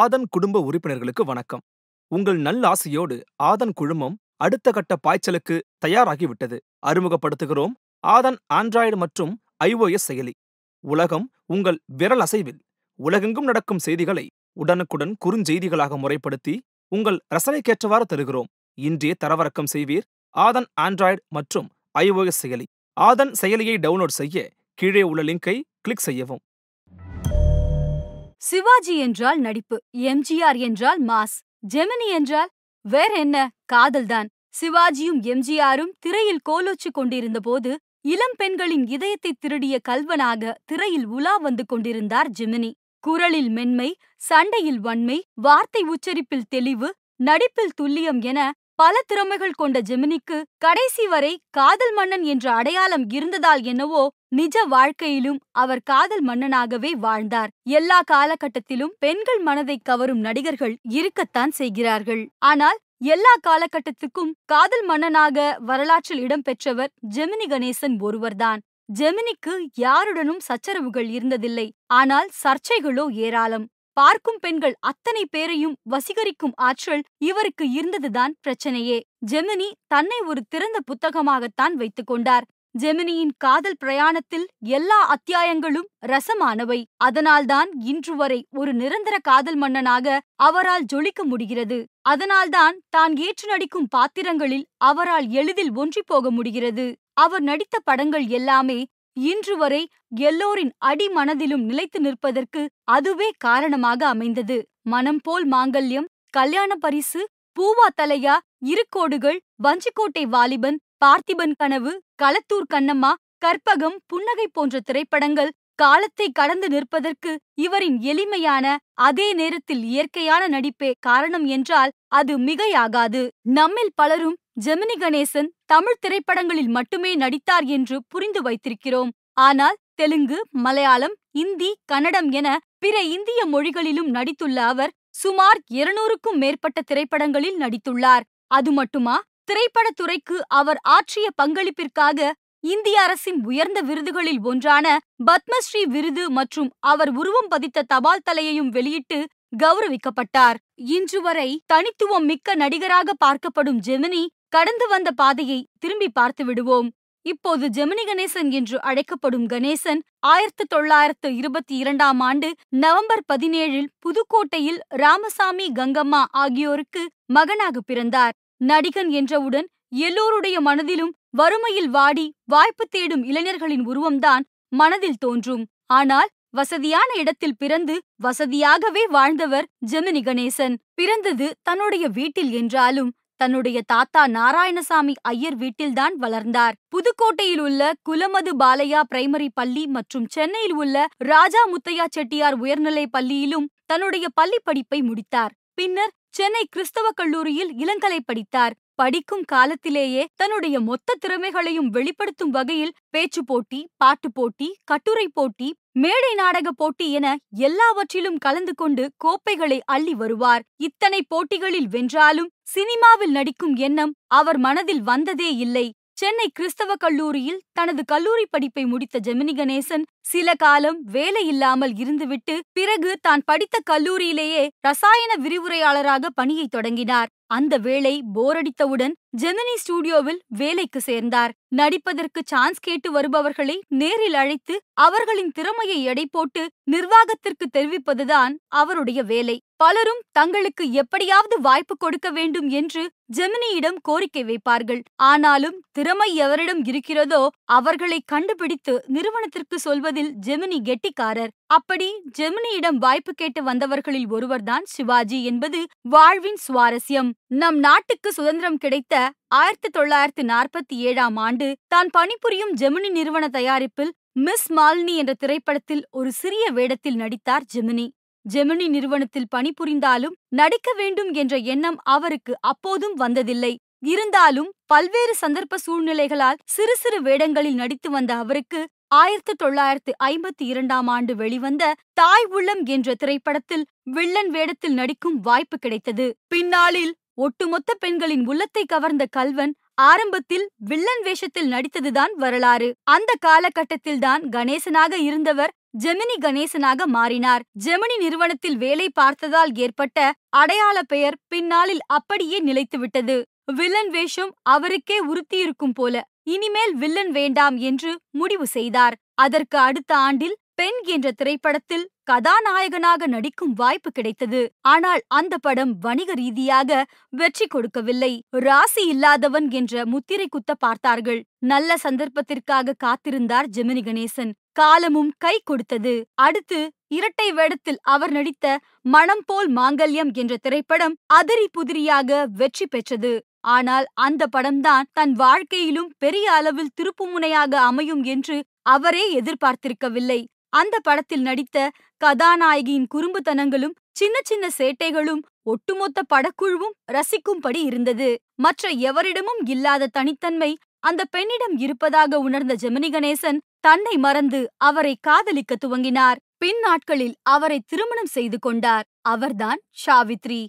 ஆதன் குடும்ப உறுப்பினர்களுக்கு வணக்கம் உங்கள் நல்லாசையோடு ஆதன் குழுமம் அடுத்த கட்ட பாய்ச்சலுக்கு தயாராகிவிட்டது அறிமுகப்படுத்துகிறோம் ஆதன் ஆண்ட்ராய்டு மற்றும் ஐஓஎஸ் செயலி உலகம் உங்கள் விரல் அசைவில் உலகெங்கும் நடக்கும் செய்திகளை உடனுக்குடன் குறுஞ்செய்திகளாக முறைப்படுத்தி உங்கள் ரசனைக்கேற்றவாறு தருகிறோம் இன்றே தரவிறக்கம் செய்வீர் ஆதன் ஆண்ட்ராய்டு மற்றும் ஐஓஎஸ் செயலி ஆதன் செயலியை டவுன்லோட் செய்ய கீழே உள்ள லிங்கை கிளிக் செய்யவும் சிவாஜி என்றால் நடிப்பு எம்ஜிஆர் என்றால் மாஸ் ஜெமினி என்றால் வேற என்ன காதல்தான் சிவாஜியும் எம்ஜிஆரும் திரையில் கோலோச்சு கொண்டிருந்த போது இளம் பெண்களின் இதயத்தை திருடிய கல்வனாக திரையில் உலா வந்து கொண்டிருந்தார் ஜெமினி குரலில் மென்மை சண்டையில் வன்மை வார்த்தை உச்சரிப்பில் தெளிவு நடிப்பில் துல்லியம் என பல திறமைகள் கொண்ட ஜெமினிக்கு கடைசி வரை காதல் மன்னன் என்ற அடையாளம் இருந்ததால் என்னவோ நிஜ வாழ்க்கையிலும் அவர் காதல் மன்னனாகவே வாழ்ந்தார் எல்லா காலகட்டத்திலும் பெண்கள் மனதை கவரும் நடிகர்கள் இருக்கத்தான் செய்கிறார்கள் ஆனால் எல்லா காலகட்டத்துக்கும் காதல் மன்னனாக வரலாற்றில் இடம்பெற்றவர் ஜெமினி கணேசன் ஒருவர்தான் ஜெமினிக்கு யாருடனும் சச்சரவுகள் இருந்ததில்லை ஆனால் சர்ச்சைகளோ ஏராளம் பார்க்கும் பெண்கள் அத்தனை பேரையும் வசீகரிக்கும் ஆற்றல் இவருக்கு இருந்ததுதான் பிரச்சனையே ஜெமினி தன்னை ஒரு திறந்த புத்தகமாகத்தான் வைத்துக் கொண்டார் ஜெமினியின் காதல் பிரயாணத்தில் எல்லா அத்தியாயங்களும் ரசமானவை அதனால்தான் இன்று வரை ஒரு நிரந்தர காதல் மன்னனாக அவரால் ஜொலிக்க முடிகிறது அதனால்தான் தான் ஏற்று நடிக்கும் பாத்திரங்களில் அவரால் எளிதில் ஒன்றி போக முடிகிறது அவர் நடித்த படங்கள் எல்லாமே இன்று வரை எல்லோரின் அடிமனதிலும் நிலைத்து நிற்பதற்கு அதுவே காரணமாக அமைந்தது மனம் போல் மாங்கல்யம் கல்யாண பரிசு பூவா தலையா இருக்கோடுகள் வஞ்சிக்கோட்டை வாலிபன் பார்த்திபன் கனவு களத்தூர் கண்ணம்மா கற்பகம் புன்னகை போன்ற திரைப்படங்கள் காலத்தை கடந்து நிற்பதற்கு இவரின் எளிமையான அதே நேரத்தில் இயற்கையான நடிப்பே காரணம் என்றால் அது மிகையாகாது நம்மில் பலரும் ஜெமினி கணேசன் தமிழ் திரைப்படங்களில் மட்டுமே நடித்தார் என்று புரிந்து வைத்திருக்கிறோம் ஆனால் தெலுங்கு மலையாளம் இந்தி கன்னடம் என பிற இந்திய மொழிகளிலும் நடித்துள்ள அவர் சுமார் இருநூறுக்கும் மேற்பட்ட திரைப்படங்களில் நடித்துள்ளார் அது மட்டுமா திரைப்படத்துறைக்கு அவர் ஆற்றிய பங்களிப்பிற்காக இந்திய அரசின் உயர்ந்த விருதுகளில் ஒன்றான பத்மஸ்ரீ விருது மற்றும் அவர் உருவம் பதித்த தபால் தலையையும் வெளியிட்டு கௌரவிக்கப்பட்டார் இன்று வரை தனித்துவம் மிக்க நடிகராக பார்க்கப்படும் ஜெமினி கடந்து வந்த பாதையை திரும்பி பார்த்து விடுவோம் இப்போது ஜெமினி கணேசன் என்று அழைக்கப்படும் கணேசன் ஆயிரத்து தொள்ளாயிரத்து இருபத்தி இரண்டாம் ஆண்டு நவம்பர் பதினேழில் புதுக்கோட்டையில் ராமசாமி கங்கம்மா ஆகியோருக்கு மகனாக பிறந்தார் நடிகன் என்றவுடன் எல்லோருடைய மனதிலும் வறுமையில் வாடி வாய்ப்பு தேடும் இளைஞர்களின் உருவம்தான் மனதில் தோன்றும் ஆனால் வசதியான இடத்தில் பிறந்து வசதியாகவே வாழ்ந்தவர் ஜெமினி கணேசன் பிறந்தது தன்னுடைய வீட்டில் என்றாலும் தன்னுடைய தாத்தா நாராயணசாமி ஐயர் வீட்டில்தான் வளர்ந்தார் புதுக்கோட்டையில் உள்ள குலமது பாலையா பிரைமரி பள்ளி மற்றும் சென்னையில் உள்ள ராஜா முத்தையா செட்டியார் உயர்நிலை பள்ளியிலும் தன்னுடைய பள்ளி படிப்பை முடித்தார் பின்னர் சென்னை கிறிஸ்தவ கல்லூரியில் இளங்கலை படித்தார் படிக்கும் காலத்திலேயே தன்னுடைய மொத்த திறமைகளையும் வெளிப்படுத்தும் வகையில் பேச்சு போட்டி பாட்டு போட்டி கட்டுரை போட்டி மேடை நாடக போட்டி என எல்லாவற்றிலும் கலந்து கொண்டு கோப்பைகளை அள்ளி வருவார் இத்தனை போட்டிகளில் வென்றாலும் சினிமாவில் நடிக்கும் எண்ணம் அவர் மனதில் வந்ததே இல்லை சென்னை கிறிஸ்தவ கல்லூரியில் தனது கல்லூரி படிப்பை முடித்த ஜெமினி கணேசன் சில காலம் வேலை இல்லாமல் இருந்துவிட்டு பிறகு தான் படித்த கல்லூரியிலேயே ரசாயன விரிவுரையாளராக பணியை தொடங்கினார் அந்த வேலை போரடித்தவுடன் ஜெமினி ஸ்டுடியோவில் வேலைக்கு சேர்ந்தார் நடிப்பதற்கு சான்ஸ் கேட்டு வருபவர்களை நேரில் அழைத்து அவர்களின் திறமையை எடை போட்டு நிர்வாகத்திற்கு தெரிவிப்பதுதான் அவருடைய வேலை பலரும் தங்களுக்கு எப்படியாவது வாய்ப்பு கொடுக்க வேண்டும் என்று ஜெமினியிடம் கோரிக்கை வைப்பார்கள் ஆனாலும் திறமை எவரிடம் இருக்கிறதோ அவர்களை கண்டுபிடித்து நிறுவனத்திற்கு சொல்வதில் ஜெமினி கெட்டிக்காரர் அப்படி ஜெமினியிடம் வாய்ப்பு கேட்டு வந்தவர்களில் ஒருவர்தான் சிவாஜி என்பது வாழ்வின் சுவாரஸ்யம் நம் நாட்டுக்கு சுதந்திரம் கிடைத்த ஆயிரத்தி தொள்ளாயிரத்தி நாற்பத்தி ஏழாம் ஆண்டு தான் பணிபுரியும் ஜெமினி நிறுவன தயாரிப்பில் மிஸ் மால்னி என்ற திரைப்படத்தில் ஒரு சிறிய வேடத்தில் நடித்தார் ஜெமினி ஜெமினி நிறுவனத்தில் பணிபுரிந்தாலும் நடிக்க வேண்டும் என்ற எண்ணம் அவருக்கு அப்போதும் வந்ததில்லை இருந்தாலும் பல்வேறு சந்தர்ப்ப சூழ்நிலைகளால் சிறு சிறு வேடங்களில் நடித்து வந்த அவருக்கு ஆயிரத்தி தொள்ளாயிரத்து ஐம்பத்தி இரண்டாம் ஆண்டு வெளிவந்த தாய் உள்ளம் என்ற திரைப்படத்தில் வில்லன் வேடத்தில் நடிக்கும் வாய்ப்பு கிடைத்தது பின்னாளில் ஒட்டுமொத்த பெண்களின் உள்ளத்தை கவர்ந்த கல்வன் ஆரம்பத்தில் வில்லன் வேஷத்தில் நடித்ததுதான் வரலாறு அந்த காலகட்டத்தில்தான் கணேசனாக இருந்தவர் ஜெமினி கணேசனாக மாறினார் ஜெமினி நிறுவனத்தில் வேலை பார்த்ததால் ஏற்பட்ட அடையாள பெயர் பின்னாளில் அப்படியே நிலைத்துவிட்டது வில்லன் வேஷம் அவருக்கே உறுத்தியிருக்கும் போல இனிமேல் வில்லன் வேண்டாம் என்று முடிவு செய்தார் அதற்கு அடுத்த ஆண்டில் பெண் என்ற திரைப்படத்தில் கதாநாயகனாக நடிக்கும் வாய்ப்பு கிடைத்தது ஆனால் அந்த படம் வணிக ரீதியாக வெற்றி கொடுக்கவில்லை ராசி இல்லாதவன் என்ற முத்திரை குத்த பார்த்தார்கள் நல்ல சந்தர்ப்பத்திற்காக காத்திருந்தார் ஜெமினி கணேசன் காலமும் கை கொடுத்தது அடுத்து இரட்டை வேடத்தில் அவர் நடித்த மனம் போல் மாங்கல்யம் என்ற திரைப்படம் அதிரி புதிரியாக வெற்றி பெற்றது ஆனால் அந்த படம்தான் தன் வாழ்க்கையிலும் பெரிய அளவில் திருப்புமுனையாக அமையும் என்று அவரே எதிர்பார்த்திருக்கவில்லை அந்த படத்தில் நடித்த கதாநாயகியின் குறும்புத்தனங்களும் சின்ன சின்ன சேட்டைகளும் ஒட்டுமொத்த படக்குழுவும் ரசிக்கும்படி இருந்தது மற்ற எவரிடமும் இல்லாத தனித்தன்மை அந்த பெண்ணிடம் இருப்பதாக உணர்ந்த ஜெமினி கணேசன் தன்னை மறந்து அவரை காதலிக்க துவங்கினார் பின் நாட்களில் அவரை திருமணம் செய்து கொண்டார் அவர்தான் ஷாவித்ரி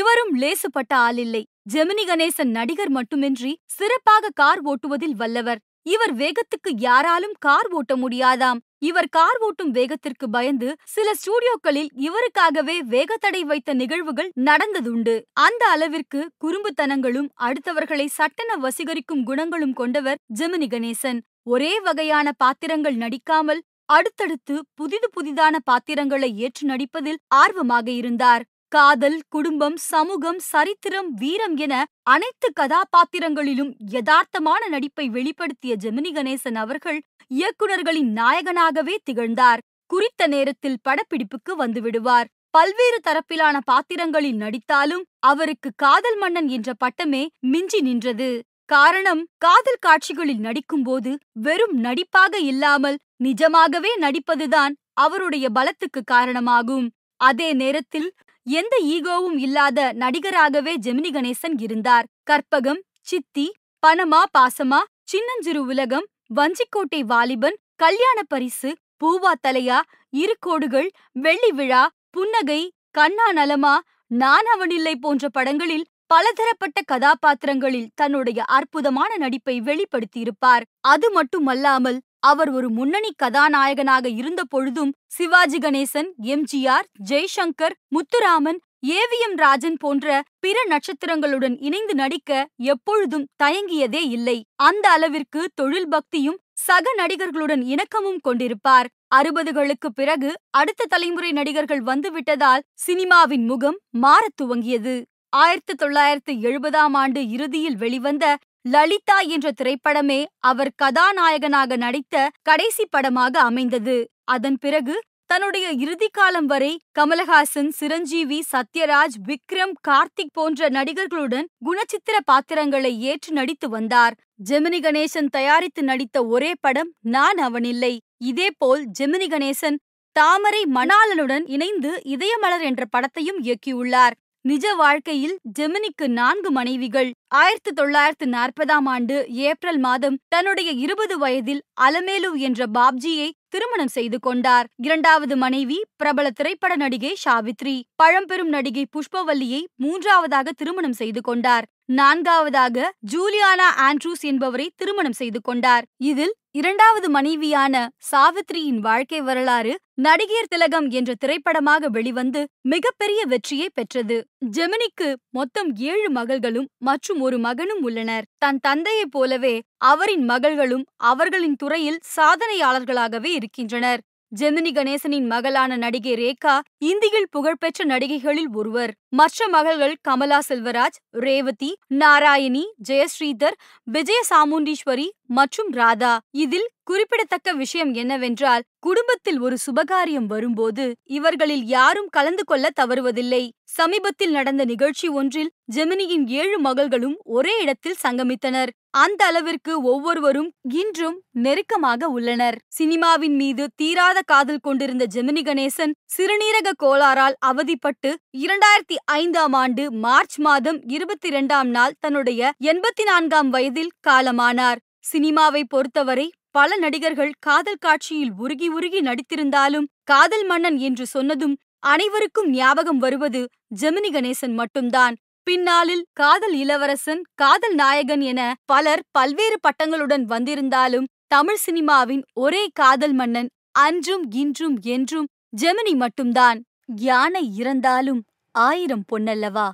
இவரும் லேசுப்பட்ட ஆளில்லை ஜெமினி கணேசன் நடிகர் மட்டுமின்றி சிறப்பாக கார் ஓட்டுவதில் வல்லவர் இவர் வேகத்துக்கு யாராலும் கார் ஓட்ட முடியாதாம் இவர் கார் ஓட்டும் வேகத்திற்கு பயந்து சில ஸ்டூடியோக்களில் இவருக்காகவே வேகத்தடை வைத்த நிகழ்வுகள் நடந்ததுண்டு அந்த அளவிற்கு குறும்புத்தனங்களும் அடுத்தவர்களை சட்டென வசீகரிக்கும் குணங்களும் கொண்டவர் ஜெமினி கணேசன் ஒரே வகையான பாத்திரங்கள் நடிக்காமல் அடுத்தடுத்து புதிது புதிதான பாத்திரங்களை ஏற்று நடிப்பதில் ஆர்வமாக இருந்தார் காதல் குடும்பம் சமூகம் சரித்திரம் வீரம் என அனைத்து கதாபாத்திரங்களிலும் யதார்த்தமான நடிப்பை வெளிப்படுத்திய ஜெமினி கணேசன் அவர்கள் இயக்குநர்களின் நாயகனாகவே திகழ்ந்தார் குறித்த நேரத்தில் படப்பிடிப்புக்கு வந்துவிடுவார் பல்வேறு தரப்பிலான பாத்திரங்களில் நடித்தாலும் அவருக்கு காதல் மன்னன் என்ற பட்டமே மிஞ்சி நின்றது காரணம் காதல் காட்சிகளில் நடிக்கும்போது வெறும் நடிப்பாக இல்லாமல் நிஜமாகவே நடிப்பதுதான் அவருடைய பலத்துக்கு காரணமாகும் அதே நேரத்தில் எந்த ஈகோவும் இல்லாத நடிகராகவே ஜெமினி கணேசன் இருந்தார் கற்பகம் சித்தி பணமா பாசமா சின்னஞ்சிறு உலகம் வஞ்சிக்கோட்டை வாலிபன் கல்யாண பரிசு பூவா தலையா இரு கோடுகள் வெள்ளி விழா புன்னகை கண்ணா நலமா நான் அவனில்லை போன்ற படங்களில் பலதரப்பட்ட கதாபாத்திரங்களில் தன்னுடைய அற்புதமான நடிப்பை வெளிப்படுத்தியிருப்பார் அது மட்டுமல்லாமல் அவர் ஒரு முன்னணி கதாநாயகனாக இருந்த பொழுதும் சிவாஜி கணேசன் எம்ஜிஆர் ஜெய்சங்கர் முத்துராமன் ஏவிஎம் ராஜன் போன்ற பிற நட்சத்திரங்களுடன் இணைந்து நடிக்க எப்பொழுதும் தயங்கியதே இல்லை அந்த அளவிற்கு தொழில் பக்தியும் சக நடிகர்களுடன் இணக்கமும் கொண்டிருப்பார் அறுபதுகளுக்கு பிறகு அடுத்த தலைமுறை நடிகர்கள் வந்துவிட்டதால் சினிமாவின் முகம் மாறத் துவங்கியது ஆயிரத்து தொள்ளாயிரத்து எழுபதாம் ஆண்டு இறுதியில் வெளிவந்த லலிதா என்ற திரைப்படமே அவர் கதாநாயகனாக நடித்த கடைசி படமாக அமைந்தது அதன் பிறகு தன்னுடைய இறுதி காலம் வரை கமலஹாசன் சிரஞ்சீவி சத்யராஜ் விக்ரம் கார்த்திக் போன்ற நடிகர்களுடன் குணச்சித்திர பாத்திரங்களை ஏற்று நடித்து வந்தார் ஜெமினி கணேசன் தயாரித்து நடித்த ஒரே படம் நான் அவனில்லை இதேபோல் ஜெமினி கணேசன் தாமரை மணாளனுடன் இணைந்து இதயமலர் என்ற படத்தையும் இயக்கியுள்ளார் நிஜ வாழ்க்கையில் ஜெமினிக்கு நான்கு மனைவிகள் ஆயிரத்தி தொள்ளாயிரத்து நாற்பதாம் ஆண்டு ஏப்ரல் மாதம் தன்னுடைய இருபது வயதில் அலமேலு என்ற பாப்ஜியை திருமணம் செய்து கொண்டார் இரண்டாவது மனைவி பிரபல திரைப்பட நடிகை சாவித்ரி பழம்பெரும் நடிகை புஷ்பவல்லியை மூன்றாவதாக திருமணம் செய்து கொண்டார் நான்காவதாக ஜூலியானா ஆண்ட்ரூஸ் என்பவரை திருமணம் செய்து கொண்டார் இதில் இரண்டாவது மனைவியான சாவித்ரியின் வாழ்க்கை வரலாறு நடிகர் திலகம் என்ற திரைப்படமாக வெளிவந்து மிகப்பெரிய வெற்றியை பெற்றது ஜெமினிக்கு மொத்தம் ஏழு மகள்களும் மற்றும் ஒரு மகனும் உள்ளனர் தன் தந்தையைப் போலவே அவரின் மகள்களும் அவர்களின் துறையில் சாதனையாளர்களாகவே இருக்கின்றனர் ஜெமினி கணேசனின் மகளான நடிகை ரேகா இந்தியில் புகழ்பெற்ற நடிகைகளில் ஒருவர் மற்ற மகள்கள் கமலா செல்வராஜ் ரேவதி நாராயணி ஜெயஸ்ரீதர் விஜய சாமுண்டீஸ்வரி மற்றும் ராதா இதில் குறிப்பிடத்தக்க விஷயம் என்னவென்றால் குடும்பத்தில் ஒரு சுபகாரியம் வரும்போது இவர்களில் யாரும் கலந்து கொள்ள தவறுவதில்லை சமீபத்தில் நடந்த நிகழ்ச்சி ஒன்றில் ஜெமினியின் ஏழு மகள்களும் ஒரே இடத்தில் சங்கமித்தனர் அந்த அளவிற்கு ஒவ்வொருவரும் இன்றும் நெருக்கமாக உள்ளனர் சினிமாவின் மீது தீராத காதல் கொண்டிருந்த ஜெமினி கணேசன் சிறுநீரக கோளாறால் அவதிப்பட்டு இரண்டாயிரத்தி ஐந்தாம் ஆண்டு மார்ச் மாதம் இருபத்தி இரண்டாம் நாள் தன்னுடைய எண்பத்தி நான்காம் வயதில் காலமானார் சினிமாவை பொறுத்தவரை பல நடிகர்கள் காதல் காட்சியில் உருகி உருகி நடித்திருந்தாலும் காதல் மன்னன் என்று சொன்னதும் அனைவருக்கும் ஞாபகம் வருவது ஜெமினி கணேசன் மட்டும்தான் பின்னாளில் காதல் இளவரசன் காதல் நாயகன் என பலர் பல்வேறு பட்டங்களுடன் வந்திருந்தாலும் தமிழ் சினிமாவின் ஒரே காதல் மன்னன் அன்றும் இன்றும் என்றும் ஜெமினி மட்டும்தான் யானை இறந்தாலும் ஆயிரம் பொன்னல்லவா